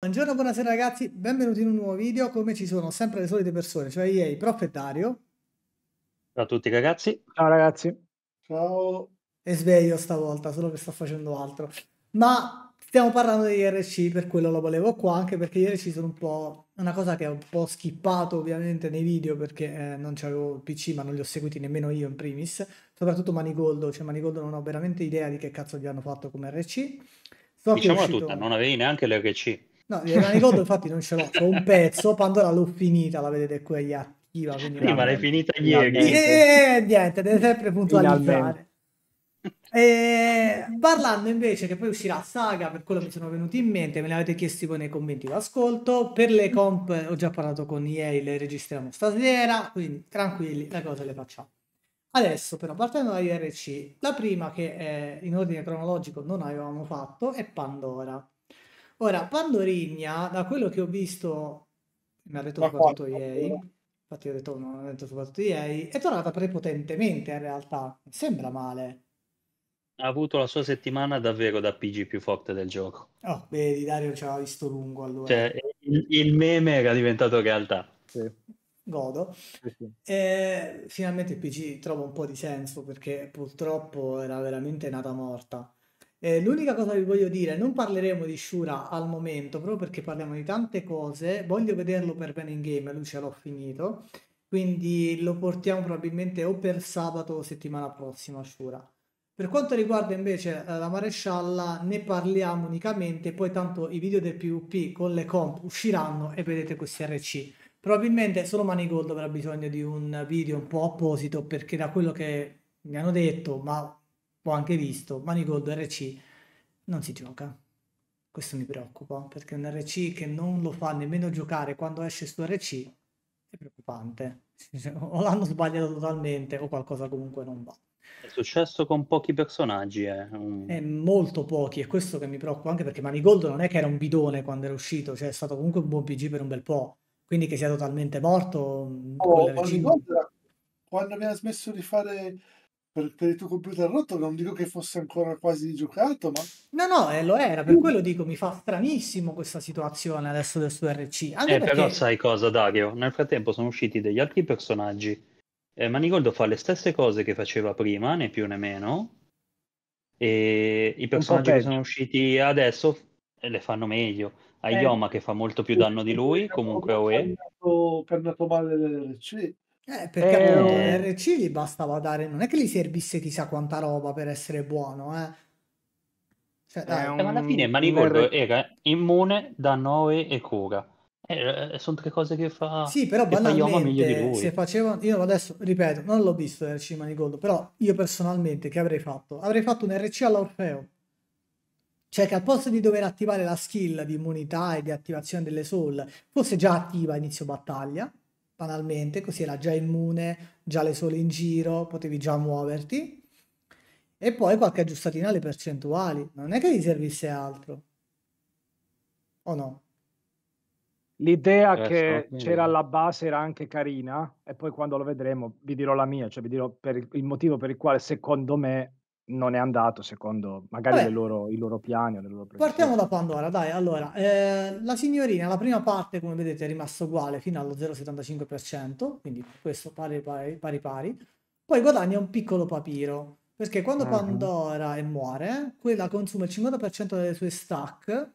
Buongiorno, buonasera ragazzi, benvenuti in un nuovo video, come ci sono sempre le solite persone, cioè EA, Prof e Dario. Ciao a tutti ragazzi. Ciao ragazzi. Ciao. E sveglio stavolta, solo che sto facendo altro. Ma stiamo parlando di IRC, per quello lo volevo qua, anche perché IRC sono un po' una cosa che ho un po' skippato ovviamente nei video, perché eh, non c'avevo il PC ma non li ho seguiti nemmeno io in primis, soprattutto Manigoldo, cioè Manigoldo non ho veramente idea di che cazzo gli hanno fatto come RC. So diciamo uscito... tutta, non avevi neanche l'RC. No, di Running God infatti non ce l'ho, ho un pezzo, Pandora l'ho finita, la vedete qui agli attiva. Quindi sì, ma l'hai finita ieri. E niente, deve sempre puntualizzare. E, eh, parlando invece che poi uscirà Saga, per quello mi sono venuti in mente, me ne avete chiesti voi nei commenti d'ascolto, per le comp ho già parlato con ieri, le registriamo stasera, quindi tranquilli, le cose le facciamo. Adesso però partendo da IRC, la prima che eh, in ordine cronologico non avevamo fatto è Pandora. Ora, Pandorigna, da quello che ho visto, mi ha detto Ma soprattutto quanto? ieri, infatti ho detto, no, ho detto soprattutto ieri, è tornata prepotentemente in realtà, sembra male. Ha avuto la sua settimana davvero da PG più forte del gioco. Oh, vedi, Dario ci aveva visto lungo allora. Cioè, il, il meme era diventato realtà. Sì. Godo. Sì, sì. E eh, finalmente il PG trova un po' di senso perché purtroppo era veramente nata morta. Eh, l'unica cosa che vi voglio dire, non parleremo di Shura al momento, proprio perché parliamo di tante cose, voglio vederlo per bene in game, lui ce l'ho finito, quindi lo portiamo probabilmente o per sabato o settimana prossima Shura. Per quanto riguarda invece eh, la marescialla ne parliamo unicamente, poi tanto i video del PvP con le comp usciranno e vedete questi RC. Probabilmente solo Manigold avrà bisogno di un video un po' apposito perché da quello che mi hanno detto, ma ho anche visto, Manigold RC non si gioca. Questo mi preoccupa, perché un RC che non lo fa nemmeno giocare quando esce su RC è preoccupante. O l'hanno sbagliato totalmente o qualcosa comunque non va. È successo con pochi personaggi, eh. È molto pochi, è questo che mi preoccupa anche perché Manigold non è che era un bidone quando era uscito, cioè è stato comunque un buon PG per un bel po', quindi che sia totalmente morto. Mm, oh, quando abbiamo smesso di fare per, il tuo computer rotto, non dico che fosse ancora quasi giocato, ma... No, no, eh, lo era, per mm. quello dico, mi fa stranissimo questa situazione adesso del suo RC. Anche eh, perché... Però sai cosa, Dario? Nel frattempo sono usciti degli altri personaggi. Eh, Manigoldo fa le stesse cose che faceva prima, né più né meno, e i personaggi che sono usciti adesso eh, le fanno meglio. Ayoma eh, che fa molto più danno di lui, comunque OE. Per andato male l'RC. Eh, perché eh, appunto Eh, RC gli bastava dare, non è che gli servisse chissà quanta roba per essere buono, eh. Cioè, è dai. un, eh, ma alla fine un era immune da Noe e Koga. Eh, eh sono tre cose che fa, Sì, però che meglio di banalmente, se lui. facevano, io adesso ripeto, non l'ho visto l'RC di Manigoldo, però io personalmente che avrei fatto? Avrei fatto un RC all'Orfeo. Cioè che al posto di dover attivare la skill di immunità e di attivazione delle soul, fosse già attiva a inizio battaglia, banalmente, così era già immune, già le sole in giro, potevi già muoverti. E poi qualche aggiustatina alle percentuali, non è che ti servisse altro. O no? L'idea eh, che c'era alla base era anche carina e poi quando lo vedremo vi dirò la mia, cioè vi dirò per il motivo per il quale secondo me non è andato secondo magari loro, i loro piani o le loro Partiamo da Pandora, dai. Allora, eh, la signorina, la prima parte, come vedete, è rimasta uguale fino allo 0,75%, quindi questo pari pari, pari pari. Poi guadagna un piccolo papiro, perché quando uh-huh. Pandora e muore, quella consuma il 50% delle sue stack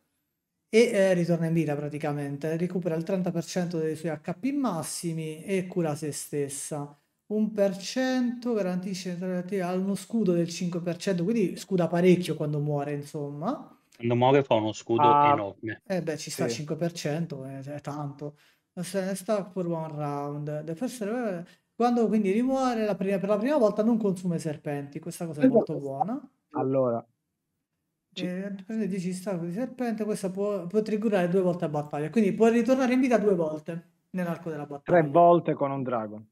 e eh, ritorna in vita praticamente, recupera il 30% dei suoi HP massimi e cura se stessa. 1% garantisce ha uno scudo del 5%, quindi scuda parecchio quando muore, insomma. Quando muore fa uno scudo ah. enorme. Eh beh, ci sta sì. 5%, eh, è, cioè, è tanto. Sta per one round. Person... Eh, quando quindi rimuore la prima, per la prima volta non consuma i serpenti, questa cosa è molto esatto. buona. Allora, eh, prende 10 stacco di serpente, questa può, può triggerare due volte a battaglia, quindi può ritornare in vita due volte nell'arco della battaglia. Tre volte con un dragon.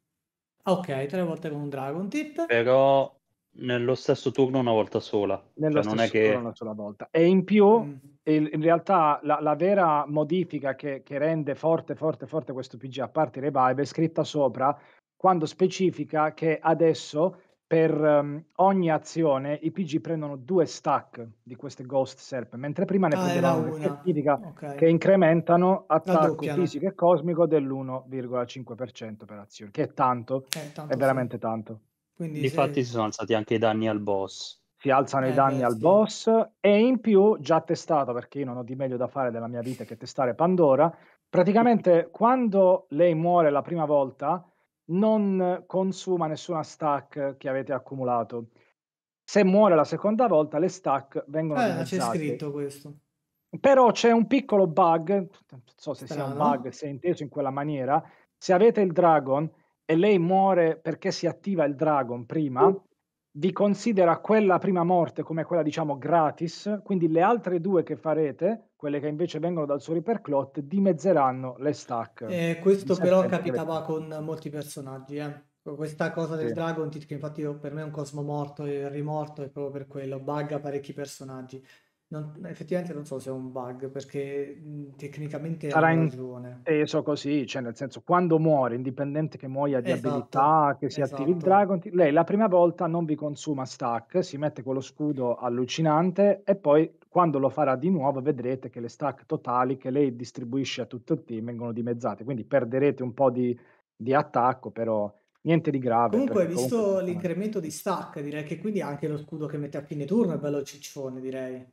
Ok, tre volte con un Dragon Tit. Però nello stesso turno una volta sola. Nello cioè, non è che... una sola volta. E in più, mm. in realtà, la, la vera modifica che, che, rende forte, forte, forte questo PG, a parte revive, è scritta sopra quando specifica che adesso per um, ogni azione i PG prendono due stack di queste Ghost Serp, mentre prima ne ah, prendevano una specifica okay. che incrementano attacco fisico e cosmico dell'1,5% per azione, che è tanto, eh, tanto è veramente sì. tanto. Quindi Difatti sei... si sono alzati anche i danni al boss. Si alzano eh, i danni al boss e in più, già testato, perché io non ho di meglio da fare della mia vita che testare Pandora, praticamente quando lei muore la prima volta non consuma nessuna stack che avete accumulato. Se muore la seconda volta, le stack vengono eh, c'è scritto questo. Però c'è un piccolo bug, non so se Strano. sia un bug, se è inteso in quella maniera, se avete il dragon e lei muore perché si attiva il dragon prima, uh vi considera quella prima morte come quella diciamo gratis, quindi le altre due che farete, quelle che invece vengono dal suo Reaper dimezzeranno le stack. Eh, questo però capitava con molti personaggi, eh. Questa cosa del sì. Dragon, che infatti per me è un cosmo morto e rimorto, è proprio per quello, bugga parecchi personaggi non, effettivamente non so se è un bug perché mh, tecnicamente sarà inteso così, cioè nel senso quando muore, indipendente che muoia di esatto, abilità, che si esatto. attivi il dragon, lei la prima volta non vi consuma stack, si mette quello scudo allucinante e poi quando lo farà di nuovo vedrete che le stack totali che lei distribuisce a tutto il team vengono dimezzate, quindi perderete un po' di, di attacco però niente di grave. Comunque, visto comunque... l'incremento di stack, direi che quindi anche lo scudo che mette a fine turno è bello ciccione, direi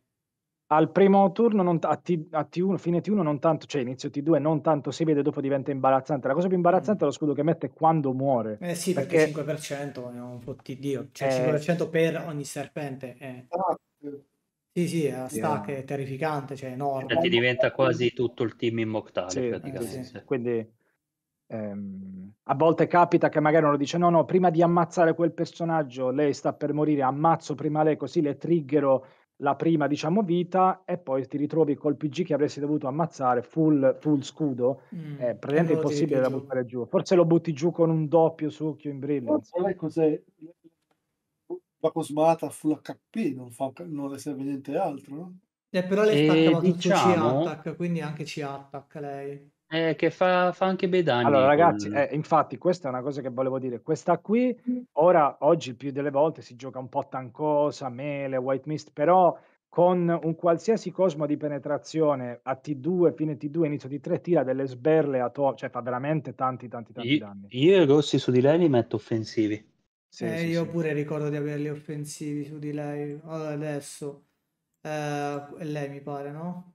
al primo turno, non, a, T, a T1, fine T1 non tanto, cioè inizio T2 non tanto si vede, dopo diventa imbarazzante. La cosa più imbarazzante mm. è lo scudo che mette quando muore. Eh sì, perché, perché 5% è un po' di Dio, cioè eh... 5% per ogni serpente. Eh. Sì, sì, è a stack yeah. è terrificante, cioè enorme. Cioè, ti diventa quasi tutto il team in Moctale sì, eh, praticamente. Eh, sì. Quindi... Ehm, a volte capita che magari uno dice no no prima di ammazzare quel personaggio lei sta per morire ammazzo prima lei così le triggero la prima diciamo vita e poi ti ritrovi col PG che avresti dovuto ammazzare full, full scudo mm. Eh, è praticamente impossibile da buttare giù. giù forse lo butti giù con un doppio succhio in brillo lei cos'è va cosmata full HP non, fa, non le serve niente altro no? eh, però lei e, eh, spacca diciamo... CA attack quindi anche ci attack lei eh, che fa, fa, anche bei danni. Allora, ragazzi, eh, infatti, questa è una cosa che volevo dire. Questa qui, mm. ora, oggi, più delle volte si gioca un po' tancosa, mele, white mist, però con un qualsiasi cosmo di penetrazione a T2, fine T2, inizio di 3 tira delle sberle a top, cioè fa veramente tanti, tanti, tanti io, danni. Io i rossi su di lei li metto offensivi. Sì, eh, sì, io sì. pure ricordo di averli offensivi su di lei adesso. Eh, lei mi pare, no?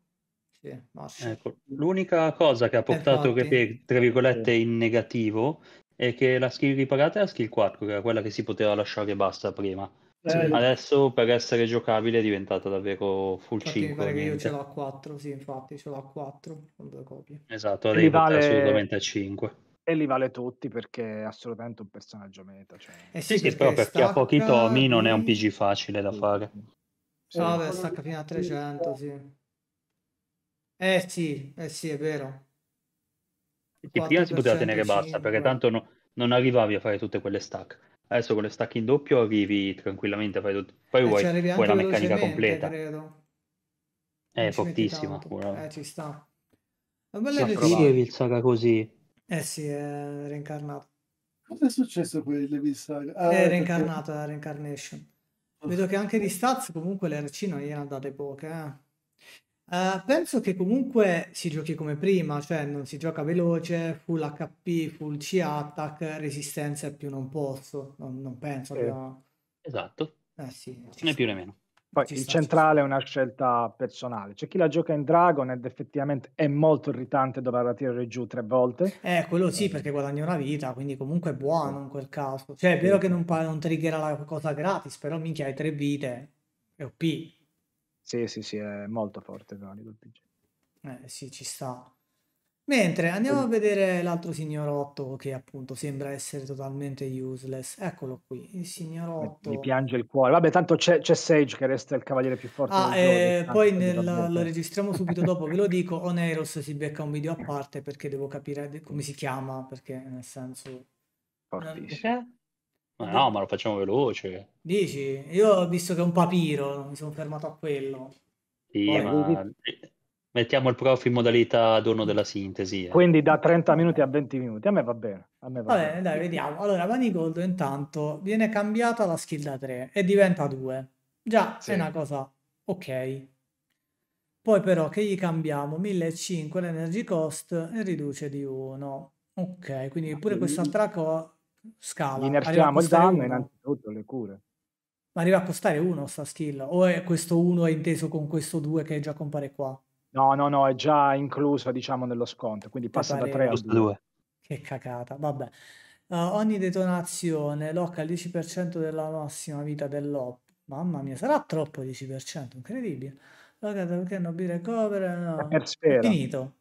Sì, ecco, l'unica cosa che ha eh, portato Infatti... tra virgolette in negativo è che la skill riparata è la skill 4, che era quella che si poteva lasciare basta prima. Eh, sì. Adesso per essere giocabile è diventata davvero full infatti, 5. io ce l'ho a 4, sì, infatti ce l'ho a 4 con due copie. Esatto, devi vale... assolutamente a 5. E li vale tutti perché è assolutamente un personaggio meta. Cioè... Eh sì, sì, sì però perché stacca... a pochi tomi non è un PG facile da fare. Sì. Sì. No, vabbè, eh, stacca fino a 300, sì. Eh sì, eh sì, è vero. Che prima si poteva tenere bassa perché tanto no- non arrivavi a fare tutte quelle stack. Adesso con le stack in doppio arrivi tranquillamente a tutto. Poi eh, vuoi, vuoi la meccanica completa. Credo. È eh, fortissima. Eh, ci sta. Ma bella vive il saga così. Eh sì, è reincarnato. Cosa è successo con il Levi Saga? Ah, è reincarnato, perché... la reincarnation. Vedo che anche di stats comunque l'RC non gliene ha date poche, eh. Eh, penso che comunque si giochi come prima, cioè non si gioca veloce, full HP, full C attack, resistenza e più non posso, non, non penso che... Esatto. Eh sì, eh, ci né più né meno. Poi ci il sta, centrale è una scelta personale. C'è chi la gioca in Dragon ed effettivamente è molto irritante doverla tirare giù tre volte. Eh, quello sì, eh. perché guadagna una vita, quindi comunque è buono in quel caso. Cioè, è vero che non, non triggerà la cosa gratis, però minchia hai tre vite, è OP. Sì, sì, sì, è molto forte Tony col PG. Eh sì, ci sta. Mentre andiamo a vedere l'altro signorotto che appunto sembra essere totalmente useless. Eccolo qui, il signorotto. Mi piange il cuore. Vabbè, tanto c'è, Sage che resta il cavaliere più forte. Ah, eh, poi nel, lo registriamo subito dopo, ve lo dico. Oneros si becca un video a parte perché devo capire come si chiama, perché nel senso... Fortissimo. Cioè, ma no, ma lo facciamo veloce. Dici? Io ho visto che è un papiro, mi sono fermato a quello. Sì, Poi, ma... Mettiamo il prof in modalità dono della sintesi. Eh. Quindi da 30 minuti a 20 minuti, a me va bene. A me va, va bene, bene, dai, vediamo. Allora, Vanigold intanto viene cambiata la skill da 3 e diventa 2. Già, sì. è una cosa ok. Poi però che gli cambiamo? 1500 l'energy cost e riduce di 1. Ok, quindi pure quest'altra cosa scala. Gli il danno uno. innanzitutto, le cure. Ma arriva a costare uno sta skill? O è questo uno è inteso con questo due che già compare qua? No, no, no, è già incluso, diciamo, nello sconto, quindi passa da 3 a 2. Che cacata, vabbè. Uh, ogni detonazione locca il 10% della massima vita dell'OP. Mamma mia, sarà troppo il 10%, incredibile. Locata perché non bi recover, no. Per sfera. È finito.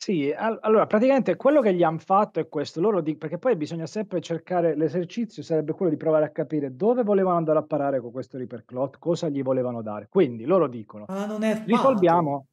Sì, al allora praticamente quello che gli hanno fatto è questo, loro di perché poi bisogna sempre cercare l'esercizio sarebbe quello di provare a capire dove volevano andare a parare con questo Ripperclot, cosa gli volevano dare. Quindi loro dicono: "Ma non è risolviamo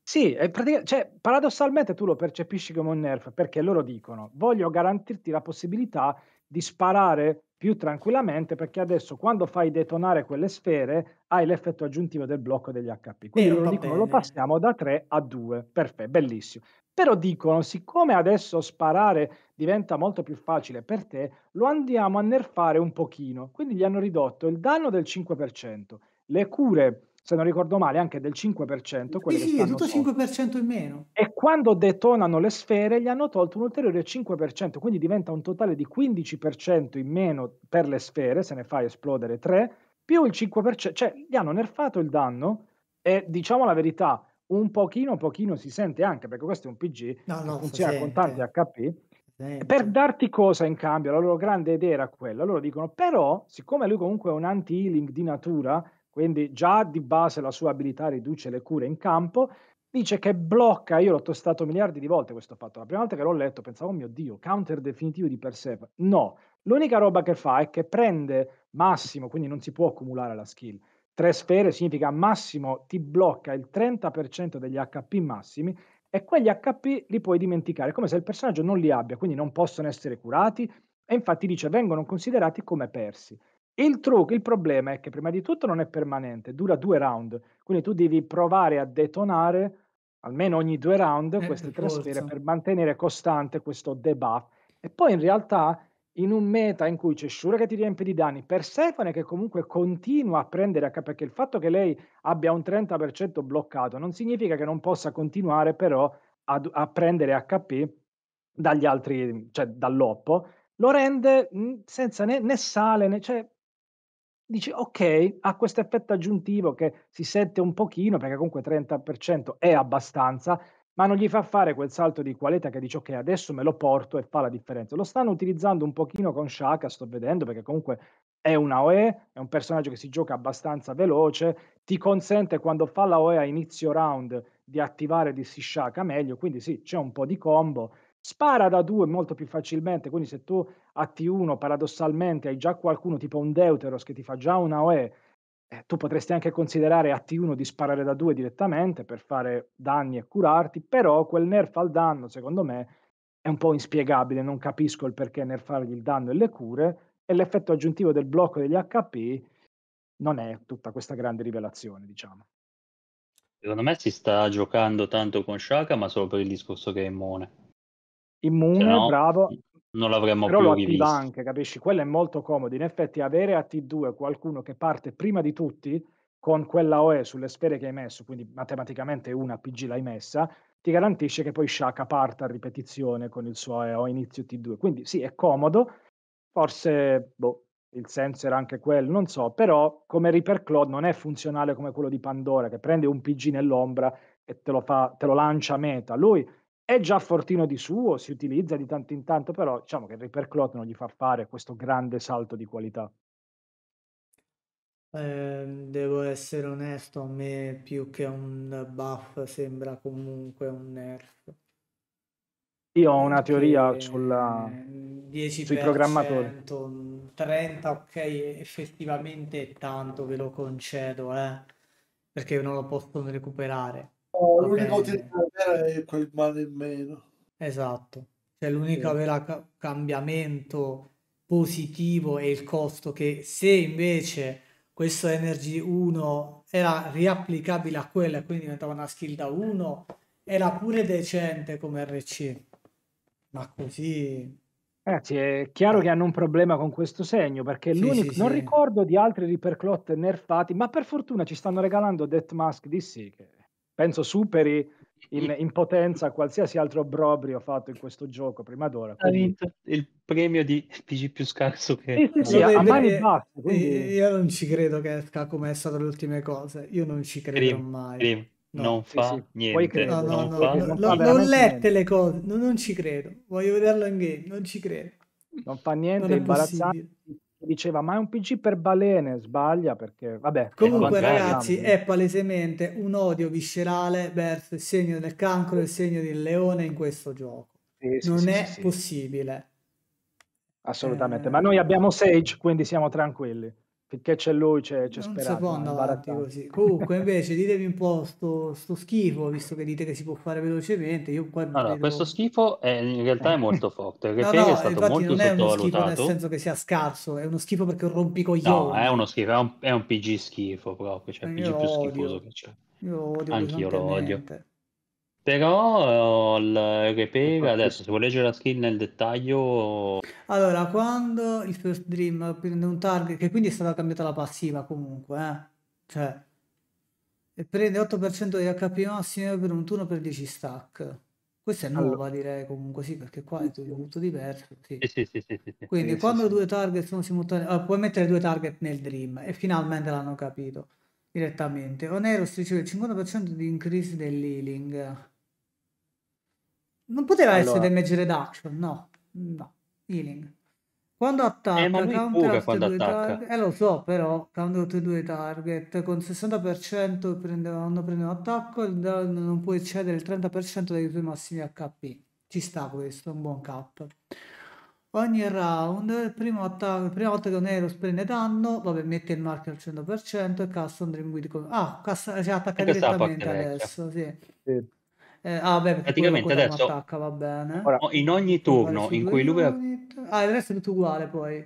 sì, è cioè, paradossalmente tu lo percepisci come un nerf perché loro dicono voglio garantirti la possibilità di sparare più tranquillamente perché adesso quando fai detonare quelle sfere hai l'effetto aggiuntivo del blocco degli HP. Quindi loro dicono lo passiamo da 3 a 2, perfetto, bellissimo. Però dicono siccome adesso sparare diventa molto più facile per te, lo andiamo a nerfare un pochino. Quindi gli hanno ridotto il danno del 5%, le cure se non ricordo male, anche del 5%. Sì, sì, tutto il 5% in meno. E quando detonano le sfere gli hanno tolto un ulteriore 5%, quindi diventa un totale di 15% in meno per le sfere, se ne fai esplodere 3, più il 5%, cioè gli hanno nerfato il danno e diciamo la verità, un pochino, pochino si sente anche, perché questo è un PG, no, no, funziona sente. con tanti HP, Senti. per darti cosa in cambio? La loro grande idea era quella. Loro dicono: però, siccome lui comunque è un anti-healing di natura, quindi già di base la sua abilità riduce le cure in campo, dice che blocca, io l'ho tostato miliardi di volte questo fatto, la prima volta che l'ho letto pensavo, oh mio Dio, counter definitivo di Persever. No, l'unica roba che fa è che prende massimo, quindi non si può accumulare la skill, tre sfere significa massimo ti blocca il 30% degli HP massimi e quegli HP li puoi dimenticare, come se il personaggio non li abbia, quindi non possono essere curati e infatti dice vengono considerati come persi. Il trucco, il problema è che prima di tutto non è permanente, dura due round, quindi tu devi provare a detonare almeno ogni due round eh, queste tre sfere per mantenere costante questo debuff. E poi in realtà in un meta in cui c'è Shura che ti riempie di danni, Persephone che comunque continua a prendere HP, perché il fatto che lei abbia un 30% bloccato non significa che non possa continuare però a, a prendere HP dagli altri, cioè dall'oppo, lo rende senza né, né sale, né, cioè dici ok, ha questo effetto aggiuntivo che si sente un pochino, perché comunque 30% è abbastanza, ma non gli fa fare quel salto di qualità che dice ok, adesso me lo porto e fa la differenza. Lo stanno utilizzando un pochino con Shaka, sto vedendo, perché comunque è una OE, è un personaggio che si gioca abbastanza veloce, ti consente quando fa la OE a inizio round di attivare DC Shaka meglio, quindi sì, c'è un po' di combo, spara da due molto più facilmente, quindi se tu a T1 paradossalmente hai già qualcuno tipo un Deuteros che ti fa già una OE, eh, tu potresti anche considerare a T1 di sparare da due direttamente per fare danni e curarti, però quel nerf al danno secondo me è un po' inspiegabile, non capisco il perché nerfargli il danno e le cure, e l'effetto aggiuntivo del blocco degli HP non è tutta questa grande rivelazione, diciamo. Secondo me si sta giocando tanto con Shaka, ma solo per il discorso che è immune. Immune, no, bravo. Non l'avremmo però più lo attiva anche, capisci? Quello è molto comodo. In effetti avere a T2 qualcuno che parte prima di tutti con quella OE sulle sfere che hai messo, quindi matematicamente una PG l'hai messa, ti garantisce che poi Shaka parta a ripetizione con il suo EO inizio T2. Quindi sì, è comodo, forse boh, il senso era anche quello, non so, però come Reaper Claw non è funzionale come quello di Pandora, che prende un PG nell'ombra e te lo, fa, te lo lancia a meta. Lui è già fortino di suo, si utilizza di tanto in tanto, però diciamo che il Reaper Clot non gli fa fare questo grande salto di qualità. Eh, devo essere onesto, a me più che un buff sembra comunque un nerf. Io ho una teoria sulla, 10 sui programmatori. 30, ok, effettivamente è tanto, ve lo concedo, eh, perché non lo possono recuperare okay. L'unico utilizzo vera è quel male in meno. Esatto, cioè l'unico sì. vero cambiamento positivo è il costo che se invece questo Energy 1 era riapplicabile a quella e quindi diventava una skill da 1 era pure decente come RC ma così Ragazzi, eh, è chiaro che hanno un problema con questo segno perché sì, l'unico. Sì, non sì. ricordo di altri riperclot nerfati, ma per fortuna ci stanno regalando Death Mask di DC, che penso superi in, in, potenza qualsiasi altro obbrobrio fatto in questo gioco prima d'ora. Quindi... il premio di PG più scarso che... Sì, sì, sì, a mani eh, basse. Quindi... Eh, io non ci credo che esca come è stato le ultime cose, io non ci credo Rim, mai. Rim. No, non fa sì, niente. Credo, no, no, non, fa, non, non lette le cose, non, non ci credo. Voglio vederlo in game, non ci credo. Non fa niente, non è imbarazzante, diceva ma è un PG per balene, sbaglia perché vabbè. Eh, comunque ragazzi è palesemente un odio viscerale verso il segno del cancro e il segno del leone in questo gioco. Sì, non sì, è possibile. Assolutamente, eh... ma noi abbiamo Sage quindi siamo tranquilli finché c'è lui c'è, c'è non si può andare così. Comunque, invece, ditemi un po' sto, sto, schifo, visto che dite che si può fare velocemente. Io qua allora, vedo... questo schifo è, in realtà è eh. molto forte. no, no, è stato molto non è uno schifo nel senso che sia scarso, è uno schifo perché rompi coglioni. No, è uno schifo, è un, è un PG schifo proprio, cioè il PG più odio. schifoso che c'è. Io odio Anch'io lo odio. Però eh, il repera ecco, adesso, se vuoi leggere la skill nel dettaglio... Allora, quando il first dream prende un target, che quindi è stata cambiata la passiva comunque, eh? cioè, e prende 8% di HP massimo per un turno per 10 stack. Questa è nuova allora. direi comunque, sì, perché qua è tutto diverso. Sì. Sì, sì, sì quindi quando due target sono simultanei, allora, ah, puoi mettere due target nel dream e finalmente l'hanno capito direttamente. Oneros riceve il 50% di increase dell'healing non poteva allora. essere damage reduction, no. No, healing. Quando attacca, eh, counter quando attacca. Target, eh lo so, però counter due target con 60% prendeva, quando prende un attacco, il down non può eccedere il 30% dei tuoi massimi HP. Ci sta questo, è un buon cap. Ogni round, il attacco, prima volta che un Eros prende danno, vabbè, mette il marker al 100% e cassa un Dream Guide. Con... Ah, cassa, si cioè, attacca direttamente adesso, sì. sì. Eh, ah, beh, praticamente adesso attacca, va bene. Ora, in ogni turno in cui lui... Ah, deve essere tutto uguale poi.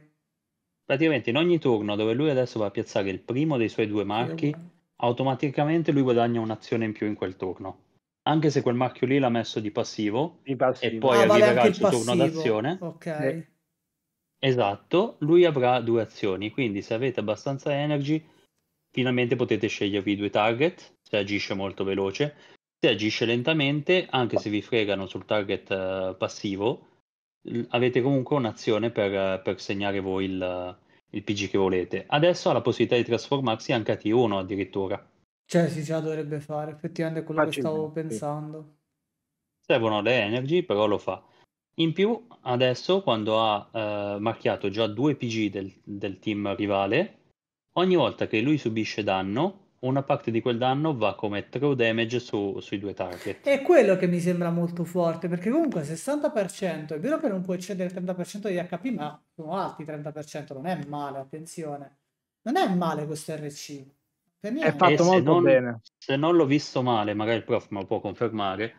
Praticamente in ogni turno dove lui adesso va a piazzare il primo dei suoi due marchi, sì, automaticamente lui guadagna un'azione in più in quel turno. Anche se quel marchio lì l'ha messo di passivo, di passivo. e poi ah, arriverà vale il suo turno d'azione. Ok. Sì. Esatto, lui avrà due azioni, quindi se avete abbastanza energy, finalmente potete scegliervi due target, se agisce molto veloce, se agisce lentamente, anche ah. se vi fregano sul target eh, passivo, avete comunque un'azione per, per segnare voi il, il, PG che volete. Adesso ha la possibilità di trasformarsi anche a T1 addirittura. Cioè, si già dovrebbe fare, effettivamente è quello Facilmente. che stavo pensando. Servono le energy, però lo fa. In più, adesso, quando ha eh, marchiato già due PG del, del team rivale, ogni volta che lui subisce danno, una parte di quel danno va come true damage su, sui due target. È quello che mi sembra molto forte, perché comunque 60% è vero che non può eccedere il 30% di HP, ma sono alti 30%, non è male, attenzione. Non è male questo RC. Per niente. È fatto molto non, bene. Se non l'ho visto male, magari il prof me lo può confermare,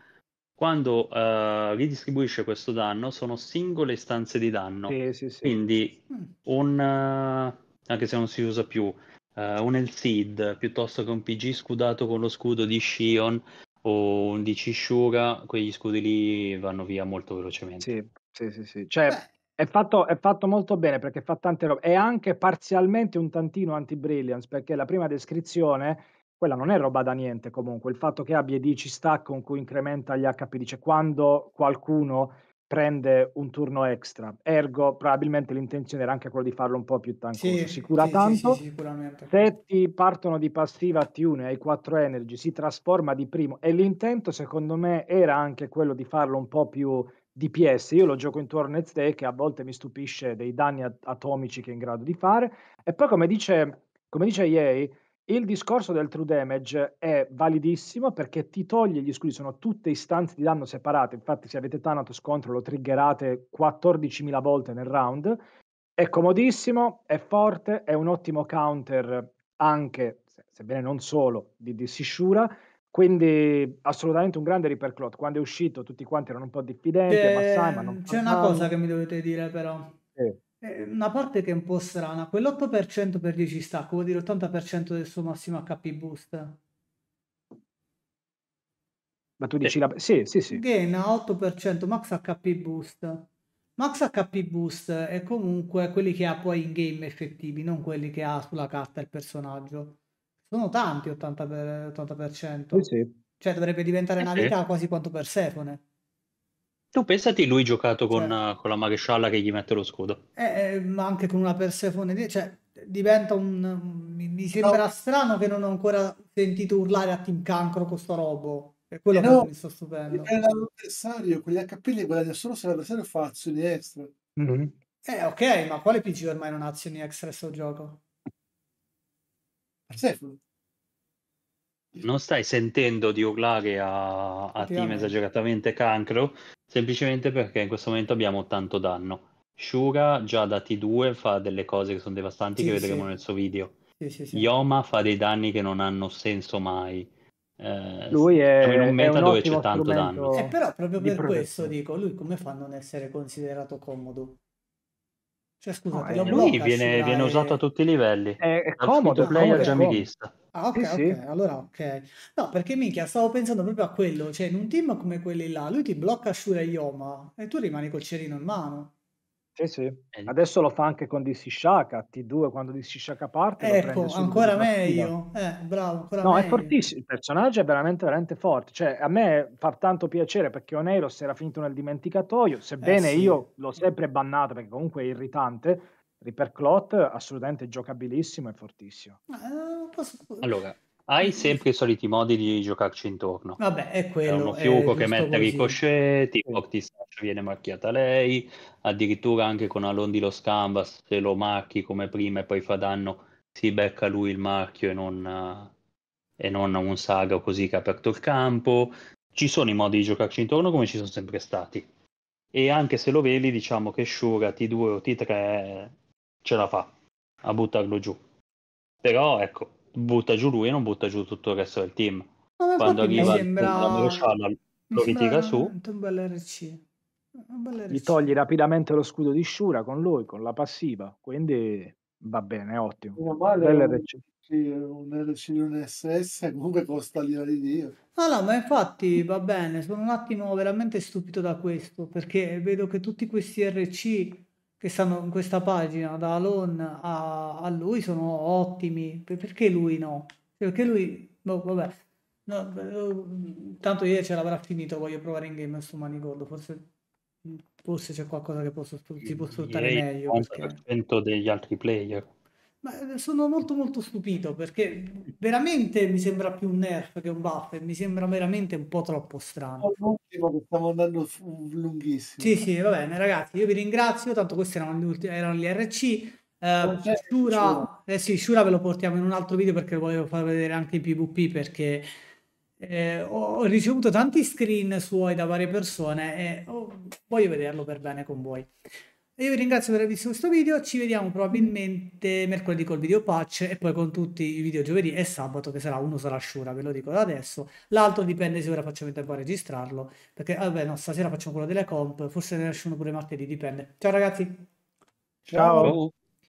quando uh, ridistribuisce questo danno sono singole istanze di danno. Sì, sì, sì. Quindi mm. un... Uh, anche se non si usa più, uh, un El Cid piuttosto che un PG scudato con lo scudo di Shion o un di Cishura, quegli scudi lì vanno via molto velocemente. Sì, sì, sì, sì. Cioè, è fatto, è fatto, molto bene perché fa tante robe. È anche parzialmente un tantino anti-brilliance perché la prima descrizione, quella non è roba da niente comunque. Il fatto che abbia 10 stack con cui incrementa gli HP, dice quando qualcuno prende un turno extra, ergo probabilmente l'intenzione era anche quella di farlo un po' più tankoso. Sì, cura sì, tanto, sì, se ti partono di passiva T1 e hai 4 energy, si trasforma di primo e l'intento secondo me era anche quello di farlo un po' più DPS, io lo gioco intorno a Day che a volte mi stupisce dei danni atomici che è in grado di fare e poi come dice, come dice EA, il discorso del true damage è validissimo perché ti toglie gli scudi, sono tutte istanze di danno separate, infatti se avete Thanatos contro lo triggerate 14.000 volte nel round, è comodissimo, è forte, è un ottimo counter anche, sebbene non solo, di, di Sishura, quindi assolutamente un grande riperclot. Quando è uscito tutti quanti erano un po' diffidenti, eh, ma sai, ma non... C'è una cosa che mi dovete dire però. Sì. Eh, una parte che è un po' strana, quell'8% per 10 stacco vuol dire 80% del suo massimo HP boost. Ma tu dici eh. la... Sì, sì, sì. Gain a 8% max HP boost. Max HP boost è comunque quelli che ha poi in game effettivi, non quelli che ha sulla carta il personaggio. Sono tanti 80%. Per, 80%. Sì, sì. Cioè dovrebbe diventare eh, una vita quasi quanto Persephone. Tu pensati lui giocato con, cioè, con la marescialla che gli mette lo scudo. Eh, eh ma anche con una Persefone, cioè diventa un... mi sembra no. strano che non ho ancora sentito urlare a Team Cancro con sto robo. È quello eh che no, mi sto stupendo. È l'avversario, quegli HP li guadagna solo se l'avversario fa azioni extra. Mm-hmm. Eh ok, ma quale PG ormai non ha azioni extra sto gioco? Persefone. Non stai sentendo di urlare a, a team esageratamente cancro Semplicemente perché in questo momento abbiamo tanto danno. Shura già da T2 fa delle cose che sono devastanti sì, che vedremo sì. nel suo video. Sì, Yoma fa dei danni che non hanno senso mai. Eh, lui è, diciamo, in un meta un dove c'è tanto danno. Eh, però proprio per protezione. questo dico, lui come fa a non essere considerato comodo? Cioè, scusate, no, eh, lui viene, viene, usato a tutti i livelli. È, è comodo, player comodo, già comodo. Ah, ok, sì, sì. ok, allora ok. No, perché minchia, stavo pensando proprio a quello, cioè in un team come quelli là, lui ti blocca Shura e Yoma e tu rimani col cerino in mano. Sì, sì. Eh, Adesso lo fa anche con DC Shaka, T2 quando DC Shaka parte. Ecco, ancora meglio. Eh, bravo, ancora no, meglio. è fortissimo, il personaggio è veramente, veramente forte. Cioè, a me fa tanto piacere perché Oneiro si era finito nel dimenticatoio, sebbene eh, sì. io l'ho sempre bannato perché comunque è irritante, Reaper Clot assolutamente giocabilissimo e fortissimo. Eh, posso... Allora, hai eh, sempre i soliti modi di giocarci intorno. Vabbè, è quello. È uno fiuco che mette così. ricochet, tipo Octisash viene marchiata lei, addirittura anche con Alondi lo scamba, se lo marchi come prima e poi fa danno, si becca lui il marchio e non, e non un saga così che ha aperto il campo. Ci sono i modi di giocarci intorno come ci sono sempre stati. E anche se lo vedi, diciamo che Shura T2 o T3 ce la fa a buttarlo giù. Però ecco, butta giù lui e non butta giù tutto il resto del team. Ma Quando arriva sembra... Sciala, lo ritira su. Un bel RC. Gli togli rapidamente lo scudo di Shura con lui, con la passiva. Quindi va bene, ottimo. No, un, RC. Sì, un un SS comunque costa l'ira di Dio. No, no, ma infatti va bene. Sono un attimo veramente stupito da questo perché vedo che tutti questi RC che stanno in questa pagina, da Alon a, a lui, sono ottimi. Perché lui no? Perché lui, no, boh, vabbè, no, eh, tanto ieri ce l'avrà finito, voglio provare in game su Manicoldo, forse, forse c'è qualcosa che posso, si può sfruttare meglio. Il perché... degli altri player. Ma eh, sono molto molto stupito perché veramente mi sembra più un nerf che un buff e mi sembra veramente un po' troppo strano. L'ultimo che stiamo andando lunghissimo. Sì, sì, va bene ragazzi, io vi ringrazio, tanto questi erano gli, ultimi, erano gli RC. Eh, Shura, eh sì, Shura ve lo portiamo in un altro video perché volevo far vedere anche i PvP perché eh, ho ricevuto tanti screen suoi da varie persone e oh, voglio vederlo per bene con voi. Io vi ringrazio per aver visto questo video, ci vediamo probabilmente mercoledì col video patch e poi con tutti i video giovedì e sabato che sarà uno sarà Shura, ve lo dico da adesso, l'altro dipende se ora facciamo in tempo a registrarlo, perché ah, vabbè no, stasera facciamo quello delle comp, forse ne esce pure martedì, dipende. Ciao ragazzi! Ciao! Ciao.